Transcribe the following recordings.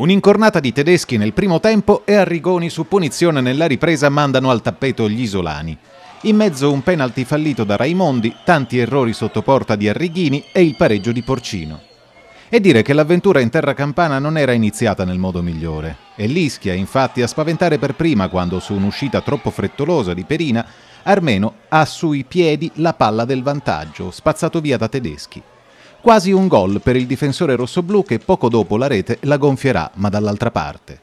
Un'incornata di tedeschi nel primo tempo e Arrigoni su punizione nella ripresa mandano al tappeto gli isolani. In mezzo un penalty fallito da Raimondi, tanti errori sotto porta di Arrighini e il pareggio di Porcino. E dire che l'avventura in terra campana non era iniziata nel modo migliore. E Lischia infatti a spaventare per prima quando su un'uscita troppo frettolosa di Perina, Armeno ha sui piedi la palla del vantaggio, spazzato via da tedeschi. Quasi un gol per il difensore rossoblù che poco dopo la rete la gonfierà, ma dall'altra parte.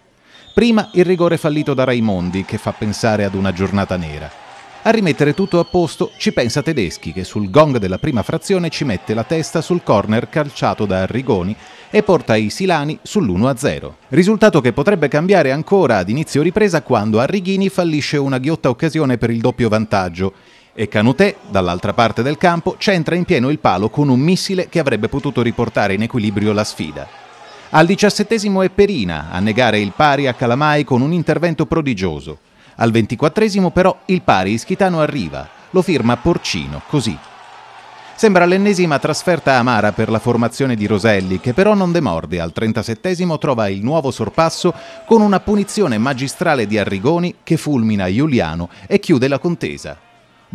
Prima il rigore fallito da Raimondi che fa pensare ad una giornata nera. A rimettere tutto a posto ci pensa Tedeschi che sul gong della prima frazione ci mette la testa sul corner calciato da Arrigoni e porta i Silani sull'1-0. Risultato che potrebbe cambiare ancora ad inizio ripresa quando Arrighini fallisce una ghiotta occasione per il doppio vantaggio e Canutè, dall'altra parte del campo, centra in pieno il palo con un missile che avrebbe potuto riportare in equilibrio la sfida. Al diciassettesimo è Perina a negare il pari a Calamai con un intervento prodigioso. Al ventiquattresimo però il pari ischitano arriva, lo firma Porcino, così. Sembra l'ennesima trasferta amara per la formazione di Roselli, che però non demorde. Al 37 trova il nuovo sorpasso con una punizione magistrale di Arrigoni che fulmina Giuliano e chiude la contesa.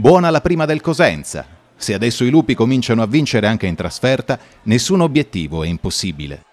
Buona la prima del Cosenza. Se adesso i lupi cominciano a vincere anche in trasferta, nessun obiettivo è impossibile.